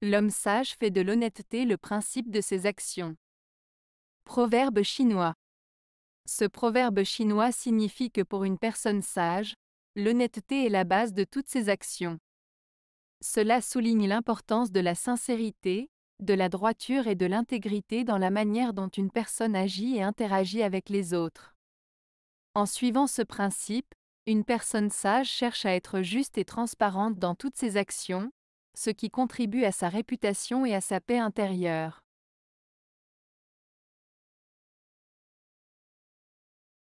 L'homme sage fait de l'honnêteté le principe de ses actions. Proverbe chinois. Ce proverbe chinois signifie que pour une personne sage, l'honnêteté est la base de toutes ses actions. Cela souligne l'importance de la sincérité, de la droiture et de l'intégrité dans la manière dont une personne agit et interagit avec les autres. En suivant ce principe, une personne sage cherche à être juste et transparente dans toutes ses actions, ce qui contribue à sa réputation et à sa paix intérieure.